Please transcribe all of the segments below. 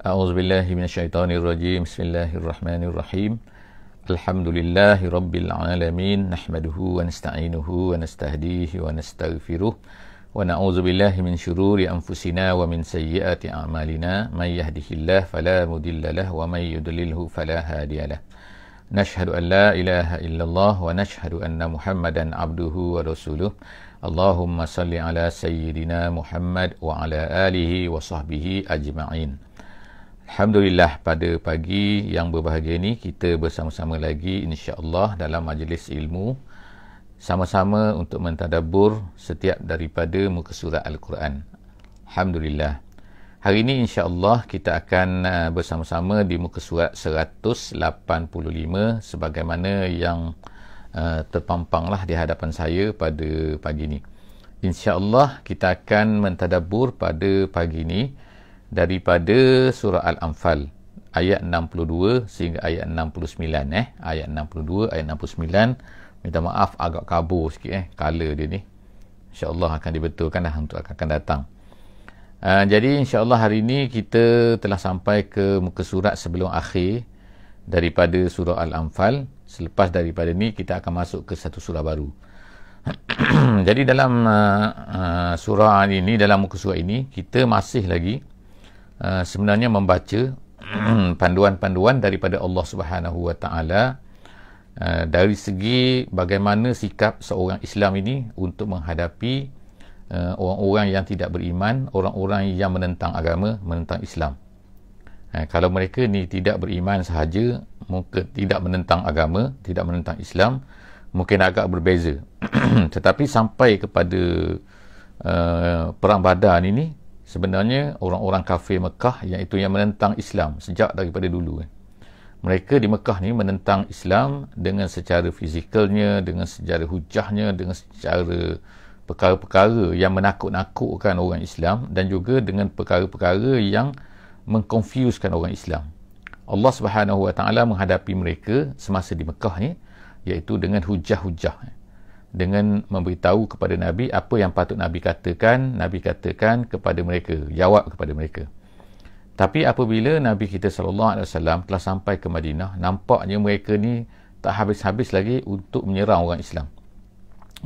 أعوذ بالله من الشيطان الرجيم بسم الله الرحمن الرحيم الحمد لله رب العالمين نحمده ونستعينه ونستهديه ونستغفره ونعوذ بالله من شرور أنفسنا ومن سيئات أعمالنا من يهده الله فلا مضل له ومن يضلله فلا هادي له نشهد أن لا إله إلا الله ونشهد أن محمدا عبده ورسوله اللهم صل على سيدنا محمد وعلى آله وصحبه أجمعين Alhamdulillah pada pagi yang berbahagia ini kita bersama-sama lagi insya-Allah dalam majlis ilmu sama-sama untuk mentadabbur setiap daripada muka surat al-Quran. Alhamdulillah. Hari ini insya-Allah kita akan uh, bersama-sama di muka surat 185 sebagaimana yang uh, terpampanglah di hadapan saya pada pagi ini. Insya-Allah kita akan mentadabbur pada pagi ini daripada surah Al-Anfal ayat 62 sehingga ayat 69 eh ayat 62 ayat 69 minta maaf agak kabur sikit eh color dia ni insyaallah akan dibetulkan dah untuk akan, akan datang uh, jadi insyaallah hari ini kita telah sampai ke muka surat sebelum akhir daripada surah Al-Anfal selepas daripada ni kita akan masuk ke satu surah baru jadi dalam uh, uh, surah ini dalam muka surat ini kita masih lagi Ah, sebenarnya membaca hmm, panduan-panduan daripada Allah Subhanahu Wa Taala ah, dari segi bagaimana sikap seorang Islam ini untuk menghadapi uh, orang-orang yang tidak beriman, orang-orang yang menentang agama, menentang Islam. Uh, kalau mereka ni tidak beriman sahaja, mungkin tidak menentang agama, tidak menentang Islam, mungkin agak berbeza. Tetapi sampai kepada uh, perang badan ini, sebenarnya orang-orang kafir Mekah yang itu yang menentang Islam sejak daripada dulu eh. mereka di Mekah ni menentang Islam dengan secara fizikalnya dengan secara hujahnya dengan secara perkara-perkara yang menakut-nakutkan orang Islam dan juga dengan perkara-perkara yang mengconfusekan orang Islam Allah Subhanahu Wa Taala menghadapi mereka semasa di Mekah ni iaitu dengan hujah-hujah. Eh dengan memberitahu kepada Nabi apa yang patut Nabi katakan, Nabi katakan kepada mereka, jawab kepada mereka. Tapi apabila Nabi kita sallallahu alaihi wasallam telah sampai ke Madinah, nampaknya mereka ni tak habis-habis lagi untuk menyerang orang Islam.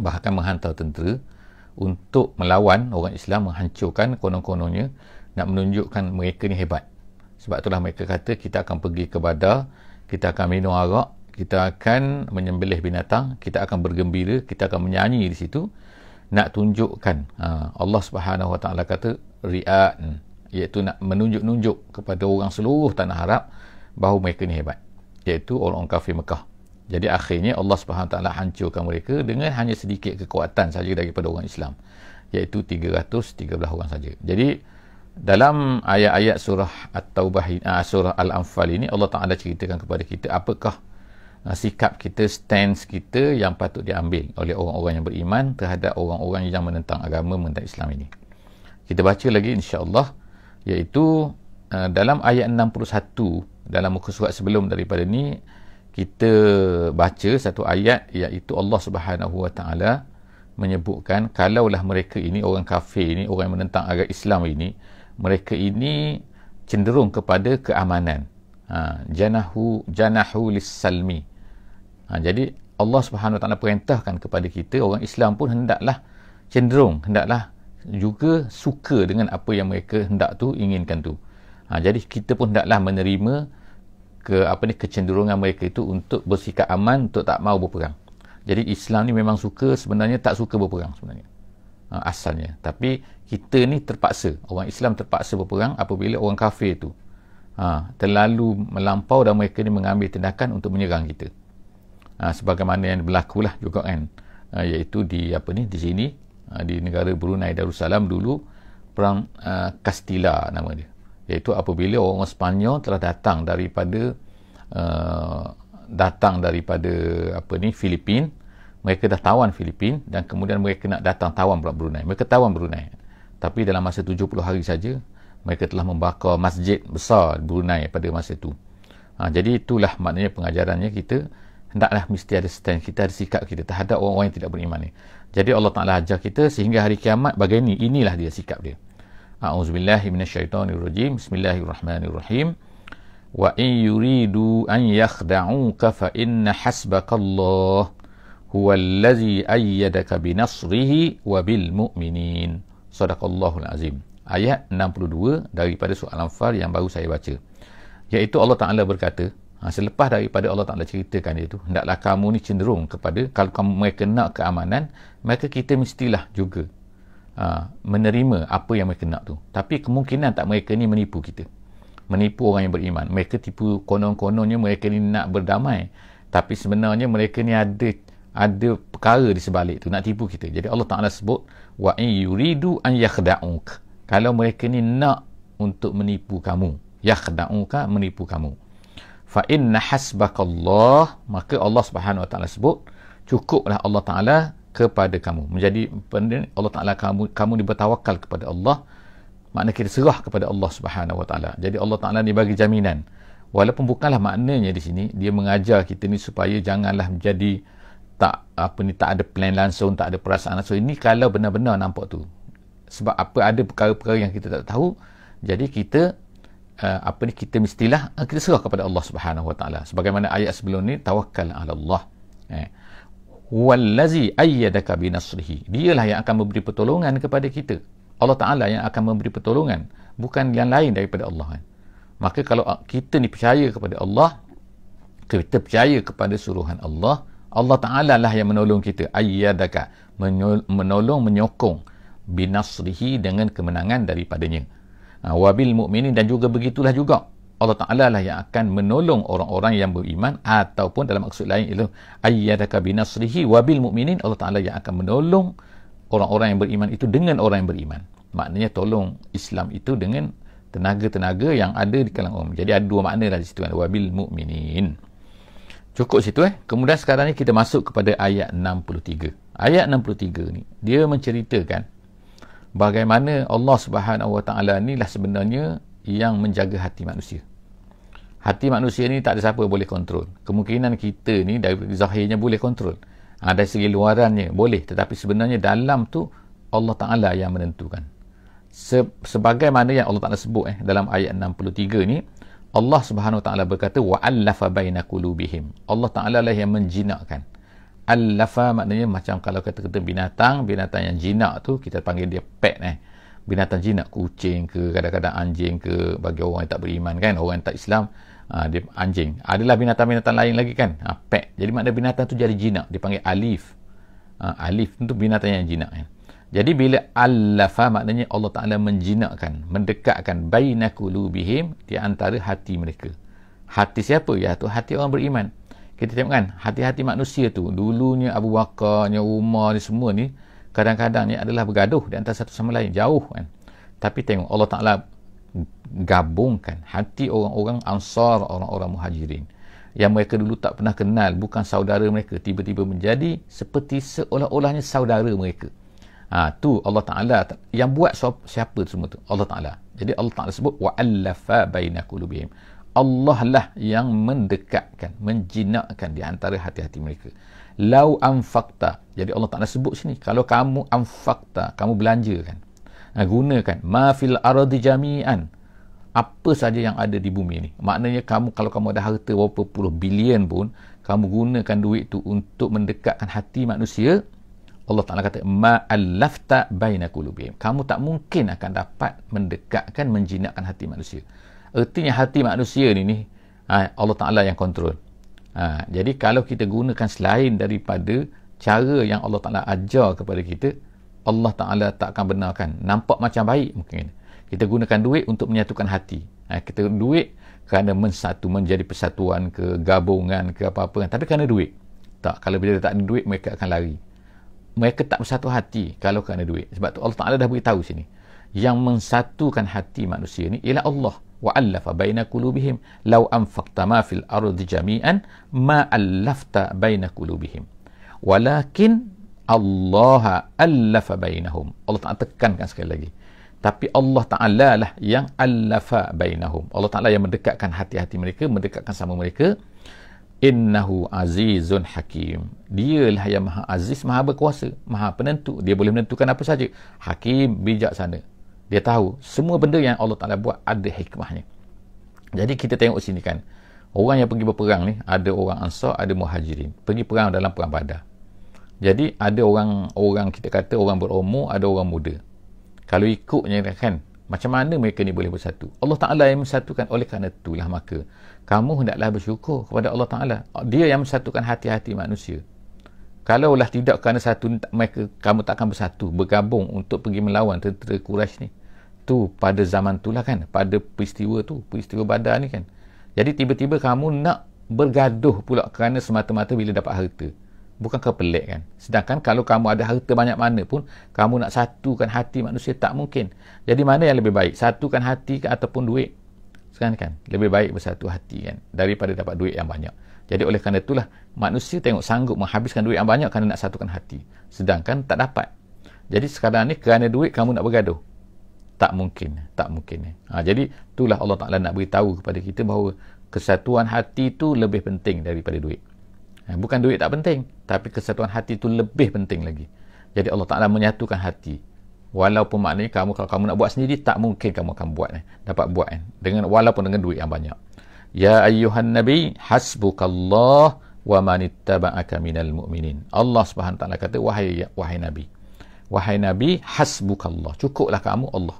Bahkan menghantar tentera untuk melawan orang Islam, menghancurkan konon-kononnya nak menunjukkan mereka ni hebat. Sebab itulah mereka kata kita akan pergi ke Badar, kita akan minum arak, kita akan menyembelih binatang, kita akan bergembira, kita akan menyanyi di situ nak tunjukkan ha, Allah Subhanahu Wa Taala kata ria'an iaitu nak menunjuk-nunjuk kepada orang seluruh tanah Arab bahawa mereka ni hebat iaitu orang-orang kafir Mekah. Jadi akhirnya Allah Subhanahu Taala hancurkan mereka dengan hanya sedikit kekuatan saja daripada orang Islam iaitu 313 orang saja. Jadi dalam ayat-ayat surah At-Taubah ah, surah Al-Anfal ini Allah Taala ceritakan kepada kita apakah Ah, sikap kita, stance kita yang patut diambil oleh orang-orang yang beriman terhadap orang-orang yang menentang agama, menentang Islam ini. Kita baca lagi insya-Allah iaitu uh, dalam ayat 61 dalam muka surat sebelum daripada ni kita baca satu ayat iaitu Allah Subhanahu Wa Taala menyebutkan kalaulah mereka ini orang kafir ini orang yang menentang agama Islam ini mereka ini cenderung kepada keamanan ha, janahu janahu lis salmi Ha, jadi Allah Subhanahu Taala perintahkan kepada kita orang Islam pun hendaklah cenderung hendaklah juga suka dengan apa yang mereka hendak tu inginkan tu. Ha, jadi kita pun hendaklah menerima ke apa ni kecenderungan mereka itu untuk bersikap aman untuk tak mau berperang. Jadi Islam ni memang suka sebenarnya tak suka berperang sebenarnya. Ha, asalnya. Tapi kita ni terpaksa orang Islam terpaksa berperang apabila orang kafir tu ha, terlalu melampau dan mereka ni mengambil tindakan untuk menyerang kita. Ah, sebagaimana yang berlaku lah juga kan ha, iaitu di apa ni di sini ha, di negara Brunei Darussalam dulu perang ha, Castilla nama dia iaitu apabila orang Sepanyol telah datang daripada uh, datang daripada apa ni Filipin mereka dah tawan Filipin dan kemudian mereka nak datang tawan pula Brunei mereka tawan Brunei tapi dalam masa 70 hari saja mereka telah membakar masjid besar Brunei pada masa itu ha, jadi itulah maknanya pengajarannya kita hendaklah mesti ada stand kita ada sikap kita terhadap orang-orang yang tidak beriman ni jadi Allah Ta'ala ajar kita sehingga hari kiamat bagaimana inilah dia sikap dia A'udzubillahiminasyaitanirrojim Bismillahirrahmanirrahim Wa in yuridu an yakhda'uka fa inna hasbakallah huwallazi ayyadaka binasrihi wa bil mu'minin. Sadaqallahul azim. Ayat 62 daripada surah Al-Anfal yang baru saya baca. Iaitu Allah Taala berkata, Ha, selepas daripada Allah Ta'ala ceritakan itu, hendaklah kamu ni cenderung kepada, kalau kamu mereka nak keamanan, mereka kita mestilah juga ha, menerima apa yang mereka nak tu. Tapi kemungkinan tak mereka ni menipu kita. Menipu orang yang beriman. Mereka tipu konon-kononnya mereka ni nak berdamai. Tapi sebenarnya mereka ni ada ada perkara di sebalik tu nak tipu kita. Jadi Allah Taala sebut wa in yuridu an yakhda'uk. Kalau mereka ni nak untuk menipu kamu, yakhda'uka menipu kamu fa inna hasbakallah maka Allah Subhanahu wa taala sebut cukuplah Allah taala kepada kamu menjadi Allah taala kamu kamu dibertawakal kepada Allah makna kita serah kepada Allah Subhanahu wa taala jadi Allah taala ni bagi jaminan walaupun bukanlah maknanya di sini dia mengajar kita ni supaya janganlah menjadi tak apa ni tak ada plan langsung tak ada perasaan langsung ini kalau benar-benar nampak tu sebab apa ada perkara-perkara yang kita tak tahu jadi kita uh, apa ni kita mestilah uh, kita serah kepada Allah Subhanahu Wa Taala sebagaimana ayat sebelum ni tawakkal ala Allah eh wallazi ayyadaka binasrihi dialah yang akan memberi pertolongan kepada kita Allah Taala yang akan memberi pertolongan bukan yang lain daripada Allah kan maka kalau eh, kita ni percaya kepada Allah kita percaya kepada suruhan Allah Allah Taala lah yang menolong kita ayyadaka menolong menyokong binasrihi dengan kemenangan daripadanya Ha, wabil mu'minin dan juga begitulah juga Allah Ta'ala lah yang akan menolong orang-orang yang beriman ataupun dalam maksud lain ialah ayyadaka binasrihi wabil mu'minin Allah Ta'ala yang akan menolong orang-orang yang beriman itu dengan orang yang beriman maknanya tolong Islam itu dengan tenaga-tenaga yang ada di kalangan umum jadi ada dua makna lah di situ kan, wabil mu'minin cukup situ eh kemudian sekarang ni kita masuk kepada ayat 63 ayat 63 ni dia menceritakan bagaimana Allah Subhanahu Wa Taala inilah sebenarnya yang menjaga hati manusia. Hati manusia ni tak ada siapa boleh kontrol. Kemungkinan kita ni dari zahirnya boleh kontrol. Ha, dari segi luarannya boleh. Tetapi sebenarnya dalam tu Allah Ta'ala yang menentukan. Se mana yang Allah Ta'ala sebut eh, dalam ayat 63 ni, Allah Subhanahu Wa Ta'ala berkata, وَأَلَّفَ بَيْنَ قُلُوبِهِمْ Allah Ta'ala lah yang menjinakkan. Al-lafa maknanya macam kalau kita kata binatang, binatang yang jinak tu kita panggil dia pet eh. Binatang jinak kucing ke kadang-kadang anjing ke bagi orang yang tak beriman kan, orang yang tak Islam aa, ah, dia anjing. Adalah binatang-binatang lain lagi kan, ha, pet. Jadi makna binatang tu jadi jinak, dipanggil alif. Ha, alif tu binatang yang jinak kan. Jadi bila al-lafa maknanya Allah Ta'ala menjinakkan, mendekatkan bainakulubihim di antara hati mereka. Hati siapa? Ya tu hati orang beriman kita tengok kan hati-hati manusia tu dulunya Abu Bakar, Nya Umar ni semua ni kadang-kadang ni adalah bergaduh di antara satu sama lain jauh kan tapi tengok Allah Ta'ala gabungkan hati orang-orang ansar orang-orang muhajirin yang mereka dulu tak pernah kenal bukan saudara mereka tiba-tiba menjadi seperti seolah-olahnya saudara mereka ha, tu Allah Ta'ala yang buat siapa semua tu Allah Ta'ala jadi Allah Ta'ala sebut wa'allafa bayna Allah lah yang mendekatkan, menjinakkan di antara hati-hati mereka. Lau anfakta. Jadi Allah Ta'ala sebut sini. Kalau kamu anfakta, kamu belanjakan. Nah, ha, gunakan. Ma fil aradi jami'an. Apa saja yang ada di bumi ni. Maknanya kamu kalau kamu ada harta berapa puluh bilion pun, kamu gunakan duit tu untuk mendekatkan hati manusia, Allah Ta'ala kata, Ma allafta baina kulubim. Kamu tak mungkin akan dapat mendekatkan, menjinakkan hati manusia ertinya hati manusia ni ni ha, Allah Taala yang kontrol. Ha, jadi kalau kita gunakan selain daripada cara yang Allah Taala ajar kepada kita, Allah Taala tak akan benarkan. Nampak macam baik mungkin. Kita gunakan duit untuk menyatukan hati. Ha, kita duit kerana mensatu menjadi persatuan ke gabungan ke apa-apa kan. Tapi kerana duit. Tak kalau bila tak ada duit mereka akan lari. Mereka tak bersatu hati kalau kerana duit. Sebab tu Allah Taala dah beritahu sini. Yang mensatukan hati manusia ni ialah Allah. وألف بين قلوبهم لو أنفقت ما في الأرض جميعا ما ألفت بين قلوبهم ولكن الله ألف بينهم الله تعالى tekankan sekali lagi tapi Allah Ta'ala lah yang allafa bainahum. Allah Ta'ala yang mendekatkan hati-hati mereka, mendekatkan sama mereka. Innahu azizun hakim. Dialah yang maha aziz, maha berkuasa, maha penentu. Dia boleh menentukan apa saja. Hakim, bijaksana dia tahu semua benda yang Allah Ta'ala buat ada hikmahnya jadi kita tengok sini kan orang yang pergi berperang ni ada orang ansar ada muhajirin pergi perang dalam perang badar jadi ada orang orang kita kata orang berumur ada orang muda kalau ikutnya kan macam mana mereka ni boleh bersatu Allah Ta'ala yang bersatukan oleh kerana itulah maka kamu hendaklah bersyukur kepada Allah Ta'ala dia yang bersatukan hati-hati manusia kalaulah tidak kerana satu mereka kamu akan bersatu bergabung untuk pergi melawan tentera Quraisy ni tu pada zaman tu lah kan pada peristiwa tu peristiwa badar ni kan jadi tiba-tiba kamu nak bergaduh pula kerana semata-mata bila dapat harta bukankah pelik kan sedangkan kalau kamu ada harta banyak mana pun kamu nak satukan hati manusia tak mungkin jadi mana yang lebih baik satukan hati ataupun duit sekarang kan lebih baik bersatu hati kan daripada dapat duit yang banyak jadi oleh kerana itulah manusia tengok sanggup menghabiskan duit yang banyak kerana nak satukan hati sedangkan tak dapat jadi sekarang ni kerana duit kamu nak bergaduh tak mungkin tak mungkin ha, jadi itulah Allah Ta'ala nak beritahu kepada kita bahawa kesatuan hati tu lebih penting daripada duit ha, bukan duit tak penting tapi kesatuan hati tu lebih penting lagi jadi Allah Ta'ala menyatukan hati walaupun maknanya kamu kalau kamu nak buat sendiri tak mungkin kamu akan buat eh, dapat buat eh, dengan walaupun dengan duit yang banyak Ya ayuhan nabi hasbukallah wa man ittaba'aka minal mu'minin. Allah Subhanahu taala kata wahai wahai nabi. Wahai nabi hasbukallah. Cukuplah kamu Allah.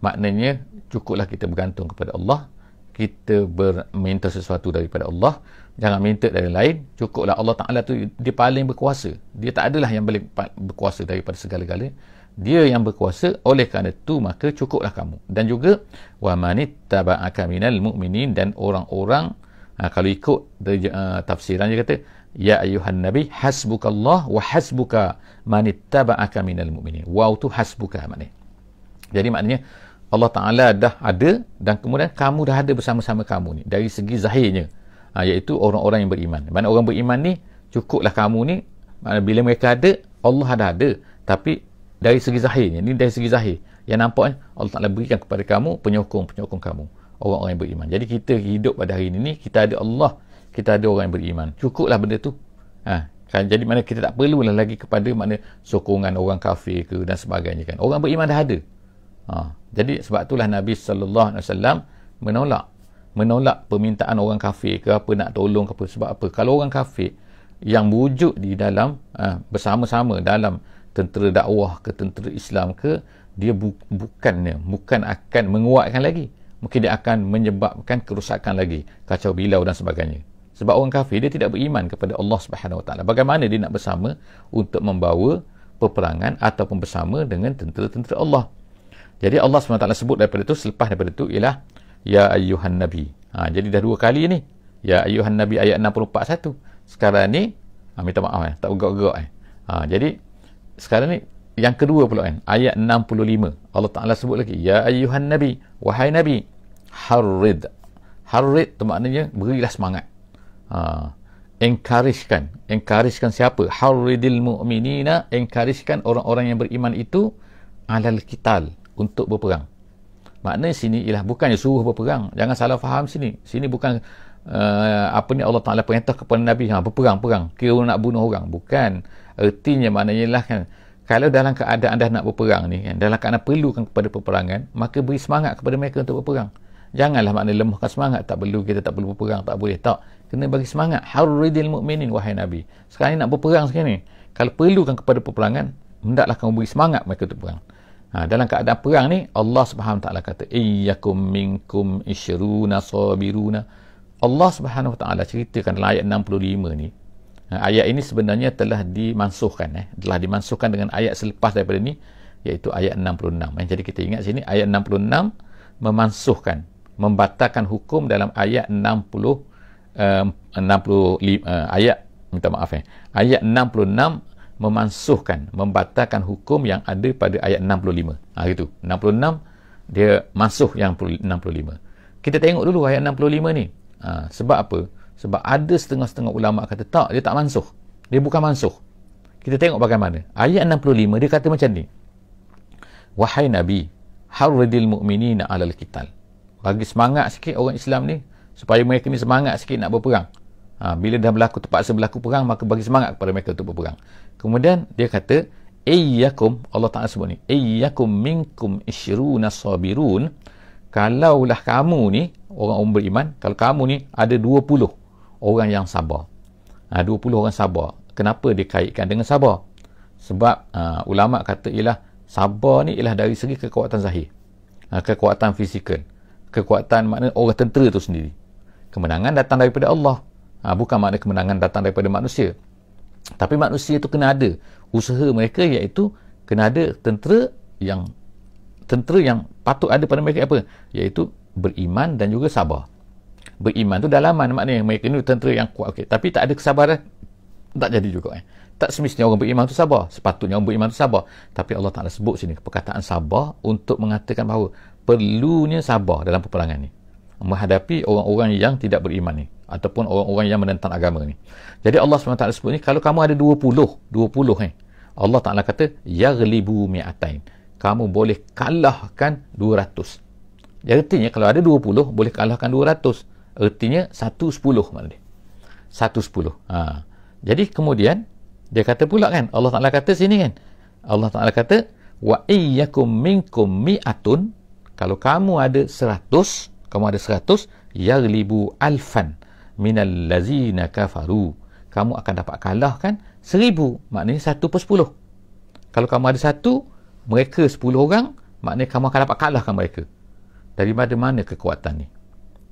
Maknanya cukuplah kita bergantung kepada Allah. Kita meminta sesuatu daripada Allah. Jangan minta dari lain. Cukuplah Allah Taala tu dia paling berkuasa. Dia tak adalah yang paling berkuasa daripada segala-galanya. Dia yang berkuasa oleh kerana itu maka cukuplah kamu. Dan juga wa manittaba'aka minal mu'minin dan orang-orang Ha, kalau ikut uh, tafsiran dia kata ya ayuhan nabi hasbukallah wa hasbuka manittaba'aka minal mu'minin. Wow tu hasbuka maknanya. Jadi maknanya Allah Taala dah ada dan kemudian kamu dah ada bersama-sama kamu ni dari segi zahirnya. Ha, iaitu orang-orang yang beriman. Mana orang beriman ni cukuplah kamu ni bila mereka ada Allah ada ada tapi dari segi zahirnya ni dari segi zahir yang nampaknya Allah Taala berikan kepada kamu penyokong Penyokong kamu orang-orang yang beriman. Jadi kita hidup pada hari ini kita ada Allah, kita ada orang yang beriman. Cukuplah benda tu. Ha. Kan? Jadi mana kita tak perlulah lagi kepada mana sokongan orang kafir ke dan sebagainya kan. Orang beriman dah ada. Ha. Jadi sebab itulah Nabi SAW menolak. Menolak permintaan orang kafir ke apa nak tolong ke apa. Sebab apa? Kalau orang kafir yang wujud di dalam ha, bersama-sama dalam tentera dakwah ke tentera Islam ke dia bu- bukannya bukan akan menguatkan lagi mungkin dia akan menyebabkan kerusakan lagi kacau bilau dan sebagainya sebab orang kafir dia tidak beriman kepada Allah Subhanahu Wa Taala bagaimana dia nak bersama untuk membawa peperangan ataupun bersama dengan tentera-tentera Allah jadi Allah Subhanahu Wa Taala sebut daripada itu selepas daripada itu ialah ya ayyuhan nabi ha, jadi dah dua kali ni ya ayyuhan nabi ayat 64 satu sekarang ni ha, minta maaf eh tak gerak-gerak eh ha, jadi sekarang ni yang kedua pula kan ayat 65 Allah Taala sebut lagi ya ayuhan nabi wahai nabi harrid harrid tu maknanya berilah semangat ha encouragekan kan siapa harridil mu'minina encouragekan orang-orang yang beriman itu alal kital untuk berperang maknanya sini ialah bukannya suruh berperang jangan salah faham sini sini bukan uh, apa ni Allah Taala perintah kepada nabi ha berperang perang kira nak bunuh orang bukan ertinya maknanya ialah kan kalau dalam keadaan anda nak berperang ni kan, dalam keadaan perlukan kepada peperangan maka beri semangat kepada mereka untuk berperang janganlah makna lemahkan semangat tak perlu kita tak perlu berperang tak boleh tak kena bagi semangat harridil mukminin wahai nabi sekarang ni nak berperang sekarang ni kalau perlukan kepada peperangan hendaklah kamu beri semangat mereka untuk berperang ha, dalam keadaan perang ni Allah Subhanahu taala kata iyyakum minkum ishruna sabiruna Allah Subhanahu wa taala ceritakan dalam ayat 65 ni Ha, ayat ini sebenarnya telah dimansuhkan eh telah dimansuhkan dengan ayat selepas daripada ini iaitu ayat 66 eh, jadi kita ingat sini ayat 66 memansuhkan membatalkan hukum dalam ayat 60 uh, 65 uh, ayat minta maaf eh ayat 66 memansuhkan membatalkan hukum yang ada pada ayat 65 ha gitu 66 dia masuk yang 65 kita tengok dulu ayat 65 ni ha, sebab apa sebab ada setengah-setengah ulama kata tak dia tak mansuh dia bukan mansuh kita tengok bagaimana ayat 65 dia kata macam ni wahai nabi harridil mu'minina alal kital bagi semangat sikit orang Islam ni supaya mereka ni semangat sikit nak berperang ha, bila dah berlaku terpaksa berlaku perang maka bagi semangat kepada mereka untuk berperang kemudian dia kata ayyakum Allah Ta'ala sebut ni ayyakum minkum ishiruna sabirun kalaulah kamu ni orang-orang beriman kalau kamu ni ada 20 orang yang sabar. Ha, 20 orang sabar. Kenapa dia kaitkan dengan sabar? Sebab uh, ulama kata ialah sabar ni ialah dari segi kekuatan zahir. Ha, kekuatan fizikal. Kekuatan makna orang tentera tu sendiri. Kemenangan datang daripada Allah. Ha, bukan makna kemenangan datang daripada manusia. Tapi manusia tu kena ada usaha mereka iaitu kena ada tentera yang tentera yang patut ada pada mereka apa? Iaitu beriman dan juga sabar beriman tu dalaman maknanya mereka ni tentera yang kuat Okay, tapi tak ada kesabaran tak jadi juga eh tak semestinya orang beriman tu sabar sepatutnya orang beriman tu sabar tapi Allah Taala sebut sini perkataan sabar untuk mengatakan bahawa perlunya sabar dalam peperangan ni menghadapi orang-orang yang tidak beriman ni ataupun orang-orang yang menentang agama ni jadi Allah SWT sebut ni kalau kamu ada 20 20 eh Allah Taala kata ya yaghlibu mi'atain kamu boleh kalahkan 200 jadi artinya kalau ada 20 boleh kalahkan 200 ertinya 1.10 maknanya 1.10 ha. jadi kemudian dia kata pula kan Allah Ta'ala kata sini kan Allah Ta'ala kata wa iyyakum minkum mi'atun kalau kamu ada 100 kamu ada 100 yaglibu alfan minal lazina kafaru kamu akan dapat kalah kan 1000 maknanya 1 per 10 kalau kamu ada 1 mereka 10 orang maknanya kamu akan dapat kalahkan mereka dari mana mana kekuatan ni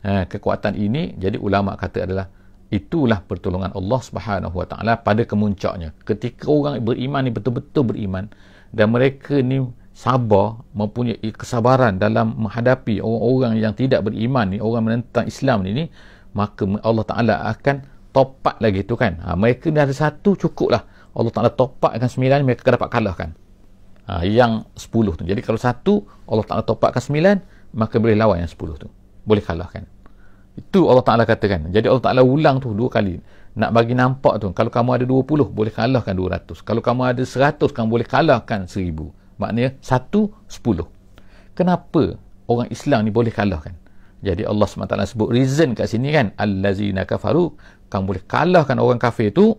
ha, kekuatan ini jadi ulama kata adalah itulah pertolongan Allah Subhanahu Wa Taala pada kemuncaknya ketika orang beriman ni betul-betul beriman dan mereka ni sabar mempunyai kesabaran dalam menghadapi orang-orang yang tidak beriman ni orang menentang Islam ni, ni maka Allah Taala akan topat lagi tu kan ha, mereka ni ada satu cukup lah Allah Taala topatkan sembilan mereka akan dapat kalahkan ha, yang sepuluh tu jadi kalau satu Allah Taala topatkan sembilan maka boleh lawan yang sepuluh tu boleh kalahkan itu Allah Ta'ala katakan jadi Allah Ta'ala ulang tu dua kali nak bagi nampak tu kalau kamu ada 20 boleh kalahkan 200 kalau kamu ada 100 kamu boleh kalahkan 1000 maknanya 1 10 kenapa orang Islam ni boleh kalahkan jadi Allah SWT sebut reason kat sini kan allazina kafaru kamu boleh kalahkan orang kafir tu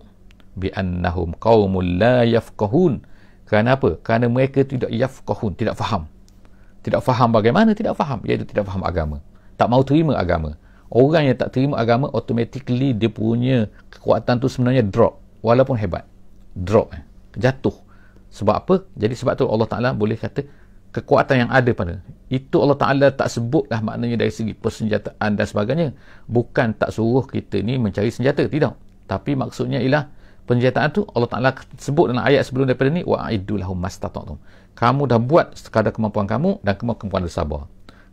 bi annahum qaumul la yafqahun kenapa kerana mereka tidak yafqahun tidak faham tidak faham bagaimana tidak faham iaitu tidak faham agama tak mau terima agama orang yang tak terima agama automatically dia punya kekuatan tu sebenarnya drop walaupun hebat drop eh. jatuh sebab apa jadi sebab tu Allah Taala boleh kata kekuatan yang ada pada itu Allah Taala tak sebut lah maknanya dari segi persenjataan dan sebagainya bukan tak suruh kita ni mencari senjata tidak tapi maksudnya ialah penjataan tu Allah Taala sebut dalam ayat sebelum daripada ni wa aidul lahum mastata'tum kamu dah buat sekadar kemampuan kamu dan kemampuan sabar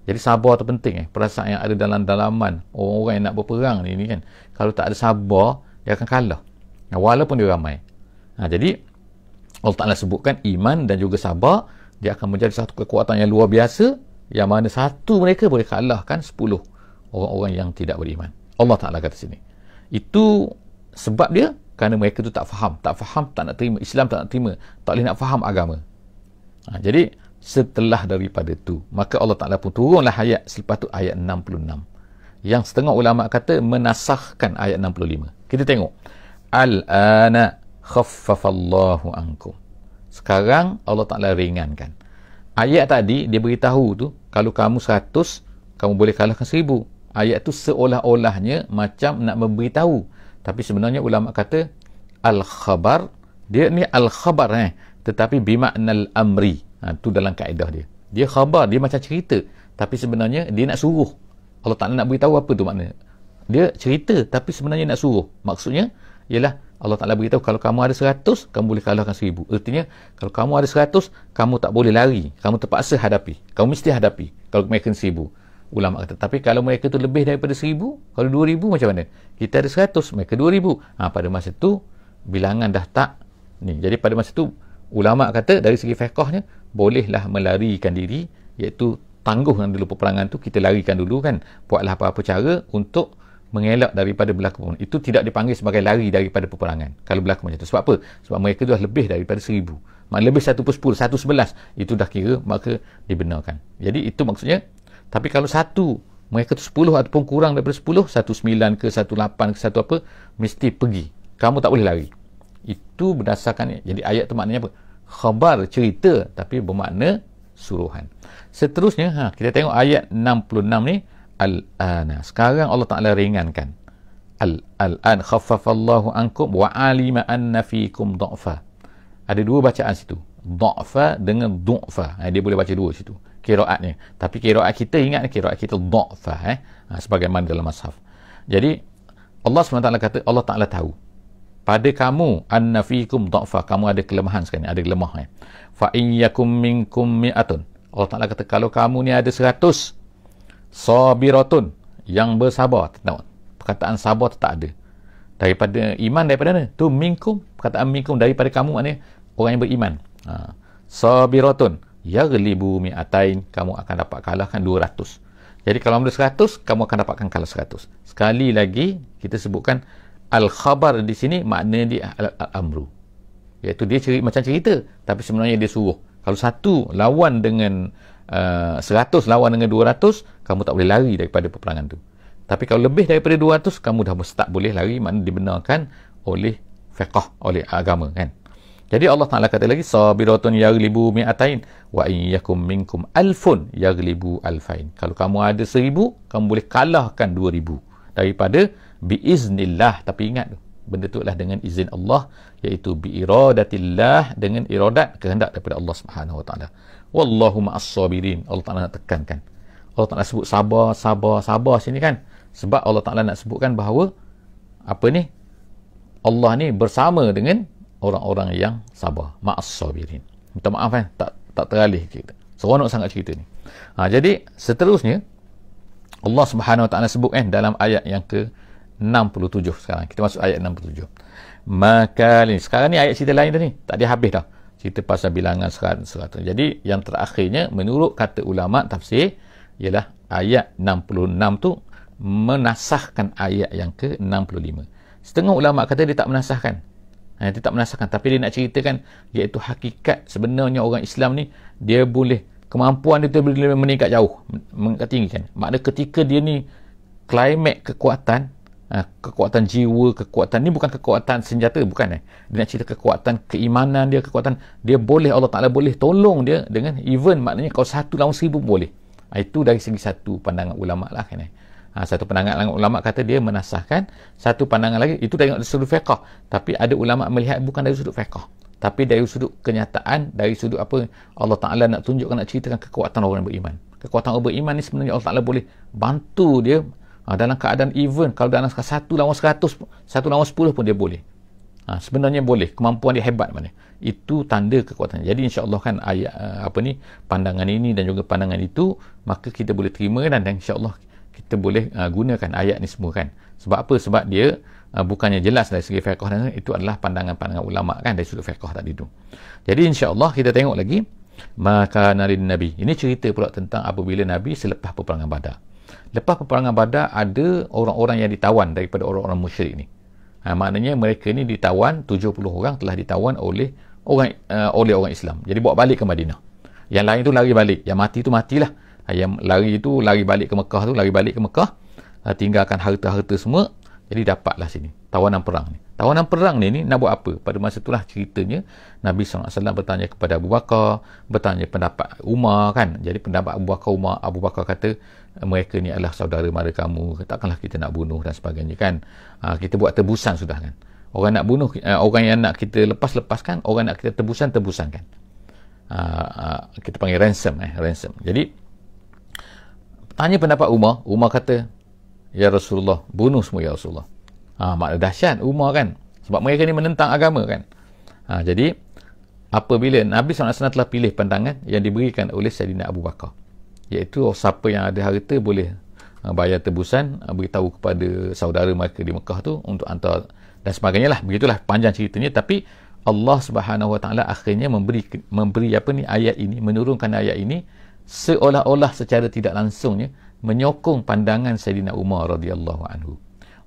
jadi sabar tu penting eh. Perasaan yang ada dalam dalaman orang-orang yang nak berperang ni, ni kan. Kalau tak ada sabar, dia akan kalah. Walaupun dia ramai. Ha, jadi, Allah Ta'ala sebutkan iman dan juga sabar, dia akan menjadi satu kekuatan yang luar biasa yang mana satu mereka boleh kalahkan sepuluh orang-orang yang tidak beriman. Allah Ta'ala kata sini. Itu sebab dia kerana mereka tu tak faham. Tak faham, tak nak terima. Islam tak nak terima. Tak boleh nak faham agama. Ha, jadi, setelah daripada tu maka Allah Taala pun turunlah ayat selepas tu ayat 66 yang setengah ulama kata menasahkan ayat 65 kita tengok al ana khaffafallahu ankum sekarang Allah Taala ringankan ayat tadi dia beritahu tu kalau kamu 100 kamu boleh kalahkan 1000 ayat tu seolah-olahnya macam nak memberitahu tapi sebenarnya ulama kata al khabar dia ni al khabar eh tetapi bimaknal amri ha, tu dalam kaedah dia dia khabar dia macam cerita tapi sebenarnya dia nak suruh Allah Ta'ala nak beritahu apa tu maknanya dia cerita tapi sebenarnya nak suruh maksudnya ialah Allah Ta'ala beritahu kalau kamu ada seratus kamu boleh kalahkan seribu artinya kalau kamu ada seratus kamu tak boleh lari kamu terpaksa hadapi kamu mesti hadapi kalau mereka seribu ulama kata tapi kalau mereka tu lebih daripada seribu kalau dua ribu macam mana kita ada seratus mereka dua ribu ha, pada masa tu bilangan dah tak ni jadi pada masa tu ulama kata dari segi fiqahnya bolehlah melarikan diri iaitu tangguh yang dulu peperangan tu kita larikan dulu kan buatlah apa-apa cara untuk mengelak daripada berlaku peperangan itu tidak dipanggil sebagai lari daripada peperangan kalau berlaku macam tu sebab apa? sebab mereka tu dah lebih daripada seribu Maksudnya lebih satu per sepuluh satu sebelas itu dah kira maka dibenarkan jadi itu maksudnya tapi kalau satu mereka tu sepuluh ataupun kurang daripada sepuluh satu sembilan ke satu lapan ke satu apa mesti pergi kamu tak boleh lari itu berdasarkan jadi ayat tu maknanya apa? khabar cerita tapi bermakna suruhan. Seterusnya ha kita tengok ayat 66 ni al ana. Sekarang Allah Taala ringankan. Al al an khaffafallahu ankum wa alima anna fikum dha'fa. Ada dua bacaan situ. Dha'fa dengan du'fa. Ha, dia boleh baca dua situ. Kiraatnya. Tapi kiraat kita ingat ni kiraat kita dha'fa eh. Ha, sebagaimana dalam mushaf. Jadi Allah SWT kata Allah Ta'ala tahu pada kamu annafikum dha'fa kamu ada kelemahan sekarang ada lemah eh fa in yakum minkum mi'atun Allah Taala kata kalau kamu ni ada 100 sabiratun yang bersabar tengok perkataan sabar tak ada daripada iman daripada mana tu minkum perkataan minkum daripada kamu maknanya orang yang beriman ha. sabiratun yaghlibu mi'atain kamu akan dapat kalahkan 200 jadi kalau ada 100 kamu akan dapatkan kalah 100 sekali lagi kita sebutkan al-khabar di sini maknanya dia al-amru iaitu dia ceri, macam cerita tapi sebenarnya dia suruh kalau satu lawan dengan uh, 100 lawan dengan dua ratus, kamu tak boleh lari daripada peperangan tu tapi kalau lebih daripada dua ratus, kamu dah tak boleh lari maknanya dibenarkan oleh fiqah oleh agama kan jadi Allah Taala kata lagi sabiratun yaglibu mi'atain wa in yakum minkum alfun yaglibu alfain. Kalau kamu ada seribu, kamu boleh kalahkan dua ribu daripada biiznillah tapi ingat tu benda tu adalah dengan izin Allah iaitu biiradatillah dengan iradat kehendak daripada Allah Subhanahu wa taala wallahu ma'assabirin Allah Taala nak tekankan Allah Taala sebut sabar sabar sabar sini kan sebab Allah Taala nak sebutkan bahawa apa ni Allah ni bersama dengan orang-orang yang sabar ma'assabirin minta maaf kan tak tak teralih kita. seronok sangat cerita ni ha, jadi seterusnya Allah Subhanahu wa taala sebut kan dalam ayat yang ke 67 sekarang. Kita masuk ayat 67. Maka ni Sekarang ni ayat cerita lain dah ni. Tak ada habis dah. Cerita pasal bilangan 100. Jadi yang terakhirnya menurut kata ulama' tafsir ialah ayat 66 tu menasahkan ayat yang ke-65. Setengah ulama' kata dia tak menasahkan. Ha, dia tak menasahkan. Tapi dia nak ceritakan iaitu hakikat sebenarnya orang Islam ni dia boleh kemampuan dia boleh meningkat jauh. Meningkat tinggi kan. Makna ketika dia ni klimat kekuatan Ah, kekuatan jiwa, kekuatan ni bukan kekuatan senjata, bukan eh. Dia nak cerita kekuatan keimanan dia, kekuatan dia boleh Allah Taala boleh tolong dia dengan even maknanya kalau satu lawan seribu boleh. Ah, itu dari segi satu pandangan ulama lah kan eh. Ha, satu pandangan ulama kata dia menasahkan satu pandangan lagi itu dari sudut fiqh tapi ada ulama melihat bukan dari sudut fiqh tapi dari sudut kenyataan dari sudut apa Allah Taala nak tunjukkan nak ceritakan kekuatan orang yang beriman kekuatan orang beriman ni sebenarnya Allah Taala boleh bantu dia Ha, dalam keadaan even, kalau dalam satu lawan seratus, satu lawan sepuluh pun dia boleh. Ha, sebenarnya boleh. Kemampuan dia hebat mana. Itu tanda kekuatan. Jadi insyaallah kan ayat, eh, apa ni, pandangan ini dan juga pandangan itu, maka kita boleh terima dan, dan insya kita boleh uh, gunakan ayat ni semua kan. Sebab apa? Sebab dia uh, bukannya jelas dari segi fiqh dan itu adalah pandangan-pandangan ulama kan dari sudut fiqh tadi tu. Jadi insyaallah kita tengok lagi maka nabi. Ini cerita pula tentang apabila nabi selepas peperangan Badar lepas peperangan badar ada orang-orang yang ditawan daripada orang-orang musyrik ni ha, maknanya mereka ni ditawan 70 orang telah ditawan oleh orang uh, oleh orang Islam jadi bawa balik ke Madinah yang lain tu lari balik yang mati tu matilah ha, yang lari tu lari balik ke Mekah tu lari balik ke Mekah ha, tinggalkan harta-harta semua jadi dapatlah sini tawanan perang ni Tawanan perang ni, ni nak buat apa? Pada masa itulah ceritanya Nabi SAW bertanya kepada Abu Bakar, bertanya pendapat Umar kan. Jadi pendapat Abu Bakar, Umar, Abu Bakar kata mereka ni adalah saudara mara kamu, takkanlah kita nak bunuh dan sebagainya kan. Aa, ha, kita buat tebusan sudah kan. Orang nak bunuh, eh, orang yang nak kita lepas-lepaskan, orang nak kita tebusan-tebusan kan. Aa, ha, aa, ha, kita panggil ransom eh, ransom. Jadi, tanya pendapat Umar, Umar kata, Ya Rasulullah, bunuh semua Ya Rasulullah ha, makna dahsyat Umar kan sebab mereka ni menentang agama kan ha, jadi apabila Nabi SAW telah pilih pandangan yang diberikan oleh Sayyidina Abu Bakar iaitu oh, siapa yang ada harta boleh ha, bayar tebusan ha, beritahu kepada saudara mereka di Mekah tu untuk antar dan sebagainya lah begitulah panjang ceritanya tapi Allah Subhanahu Wa Taala akhirnya memberi memberi apa ni ayat ini menurunkan ayat ini seolah-olah secara tidak langsungnya menyokong pandangan Sayyidina Umar radhiyallahu anhu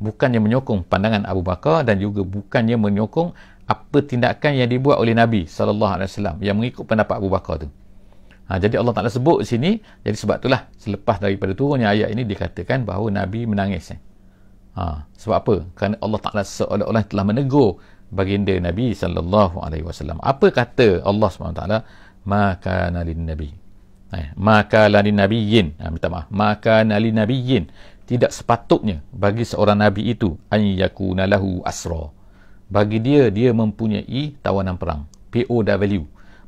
bukannya menyokong pandangan Abu Bakar dan juga bukannya menyokong apa tindakan yang dibuat oleh Nabi sallallahu alaihi wasallam yang mengikut pendapat Abu Bakar tu. Ha, jadi Allah Taala sebut sini jadi sebab itulah selepas daripada turunnya ayat ini dikatakan bahawa Nabi menangis. Eh. Ha, sebab apa? Kerana Allah Taala seolah-olah telah menegur baginda Nabi sallallahu alaihi wasallam. Apa kata Allah Subhanahu taala? Maka nabi. Eh, maka lin nabiyyin. Ha, minta maaf. Maka lin nabiyyin tidak sepatutnya bagi seorang nabi itu ay yakunalahu asra bagi dia dia mempunyai tawanan perang POW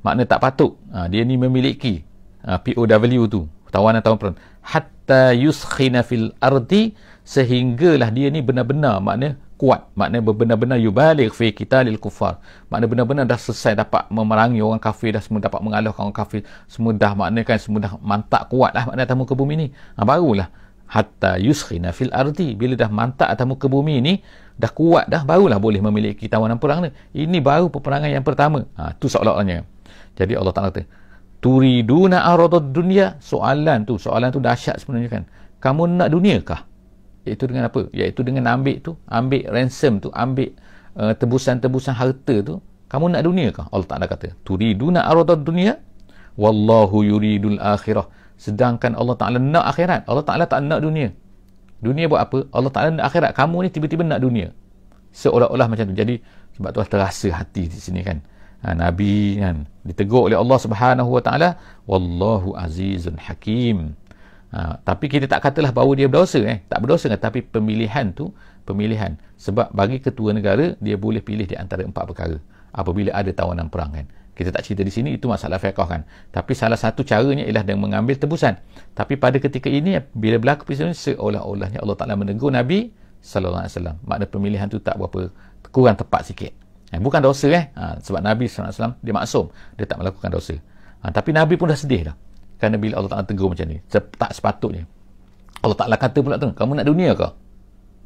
makna tak patut ha, dia ni memiliki ha, POW tu tawanan tawanan perang hatta yuskhina fil ardi sehinggalah dia ni benar-benar makna kuat makna benar-benar yubalik fi qitalil kufar makna benar-benar dah selesai dapat memerangi orang kafir dah semua dapat mengalahkan orang kafir semua dah makna kan semua dah mantap kuat lah makna tamu ke bumi ni ha, barulah hatta yuskhina fil ardi bila dah mantak atas muka bumi ni dah kuat dah barulah boleh memiliki tawanan perang ni ini baru peperangan yang pertama ha, tu soalannya jadi Allah Ta'ala kata turiduna aradud dunia soalan tu soalan tu dahsyat sebenarnya kan kamu nak dunia kah iaitu dengan apa iaitu dengan ambil tu ambil ransom tu ambil uh, tebusan-tebusan harta tu kamu nak dunia kah Allah Ta'ala kata turiduna aradud dunia wallahu yuridul akhirah sedangkan Allah Ta'ala nak akhirat Allah Ta'ala tak nak dunia dunia buat apa Allah Ta'ala nak akhirat kamu ni tiba-tiba nak dunia seolah-olah macam tu jadi sebab tu terasa hati di sini kan ha, Nabi kan ditegur oleh Allah Subhanahu Wa Ta'ala Wallahu Azizun Hakim ha, tapi kita tak katalah bahawa dia berdosa eh. tak berdosa kan? tapi pemilihan tu pemilihan sebab bagi ketua negara dia boleh pilih di antara empat perkara apabila ada tawanan perang kan kita tak cerita di sini itu masalah fiqah kan tapi salah satu caranya ialah dengan mengambil tebusan tapi pada ketika ini bila berlaku peristiwa ini seolah-olahnya Allah Ta'ala menegur Nabi Sallallahu Alaihi makna pemilihan tu tak berapa kurang tepat sikit eh, bukan dosa eh ha, sebab Nabi Sallallahu Alaihi dia maksum dia tak melakukan dosa ha, tapi Nabi pun dah sedih dah kerana bila Allah Ta'ala tegur macam ni tak sepatutnya Allah Ta'ala kata pula tu kamu nak dunia ke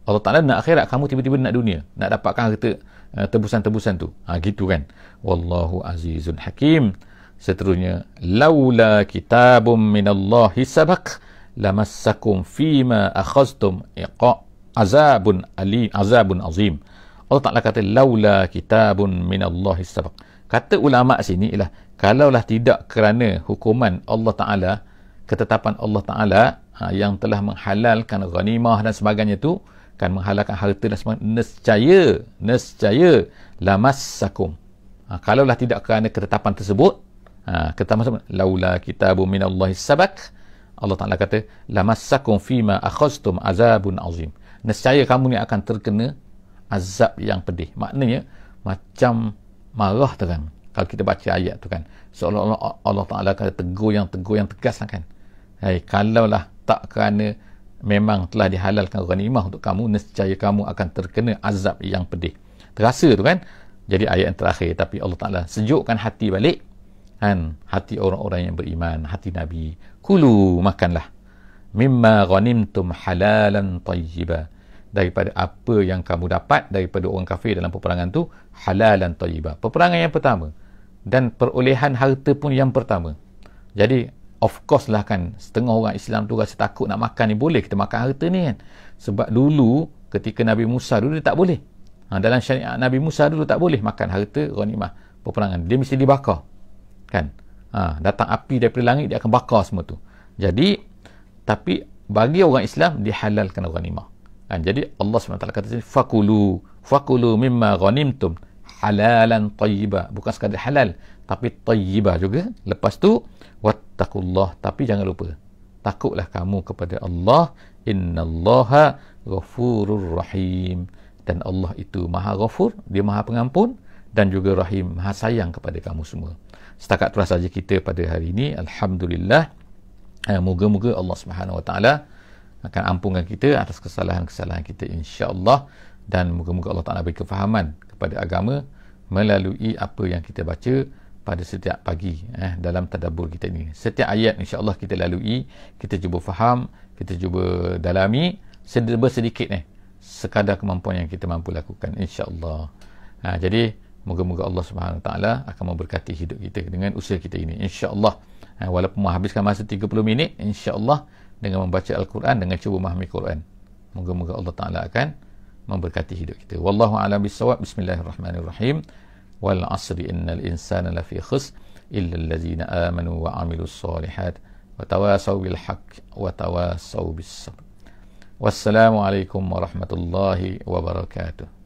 Allah Ta'ala nak akhirat kamu tiba-tiba nak dunia nak dapatkan harta Eh, tebusan-tebusan tu. Ha gitu kan. Wallahu azizun hakim. Seterusnya laula kitabum minallahi sabaq lamassakum fima akhaztum iqa azabun ali azabun azim. Allah Taala kata laula kitabun minallahi sabaq. Kata ulama sini ialah kalaulah tidak kerana hukuman Allah Taala ketetapan Allah Taala ha, yang telah menghalalkan ghanimah dan sebagainya tu akan menghalakan harta dan sebagainya nescaya nescaya lamas sakum ha, kalaulah tidak kerana ketetapan tersebut ha, ketetapan tersebut laula kitabu minallahi sabak Allah Ta'ala kata lamas sakum fima akhastum azabun azim nescaya kamu ni akan terkena azab yang pedih maknanya macam marah terang kalau kita baca ayat tu kan seolah-olah Allah Ta'ala kata tegur yang tegur yang tegas lah kan hey, kalaulah tak kerana memang telah dihalalkan ghanimah untuk kamu nescaya kamu akan terkena azab yang pedih terasa tu kan jadi ayat yang terakhir tapi Allah Ta'ala sejukkan hati balik kan hati orang-orang yang beriman hati Nabi kulu makanlah mimma ghanimtum halalan tayyiba daripada apa yang kamu dapat daripada orang kafir dalam peperangan tu halalan tayyiba peperangan yang pertama dan perolehan harta pun yang pertama jadi of course lah kan setengah orang Islam tu rasa takut nak makan ni boleh kita makan harta ni kan sebab dulu ketika Nabi Musa dulu dia tak boleh ha, dalam syariat Nabi Musa dulu tak boleh makan harta ghanimah peperangan dia mesti dibakar kan ha, datang api daripada langit dia akan bakar semua tu jadi tapi bagi orang Islam dihalalkan ghanimah kan jadi Allah SWT kata sini fakulu fakulu mimma ghanimtum halalan tayyiba bukan sekadar halal tapi tayyiba juga lepas tu wat takullah tapi jangan lupa takutlah kamu kepada Allah innallaha ghafurur rahim dan Allah itu maha ghafur dia maha pengampun dan juga rahim maha sayang kepada kamu semua setakat itulah saja kita pada hari ini alhamdulillah eh, moga-moga Allah Subhanahu wa taala akan ampunkan kita atas kesalahan-kesalahan kita insya-Allah dan moga-moga Allah Taala beri kefahaman kepada agama melalui apa yang kita baca pada setiap pagi eh, dalam tadabbur kita ini. Setiap ayat insya Allah kita lalui, kita cuba faham, kita cuba dalami sedikit sedikit eh, sekadar kemampuan yang kita mampu lakukan insyaAllah. Ha, jadi, moga-moga Allah Subhanahu Taala akan memberkati hidup kita dengan usaha kita ini insyaAllah. Ha, walaupun menghabiskan masa 30 minit insya Allah dengan membaca Al-Quran dengan cuba memahami Quran. Moga-moga Allah Taala akan memberkati hidup kita. Wallahu a'lam bissawab. Bismillahirrahmanirrahim. والعصر إن الإنسان لفي خسر إلا الذين آمنوا وعملوا الصالحات وتواصوا بالحق وتواصوا بالصبر والسلام عليكم ورحمة الله وبركاته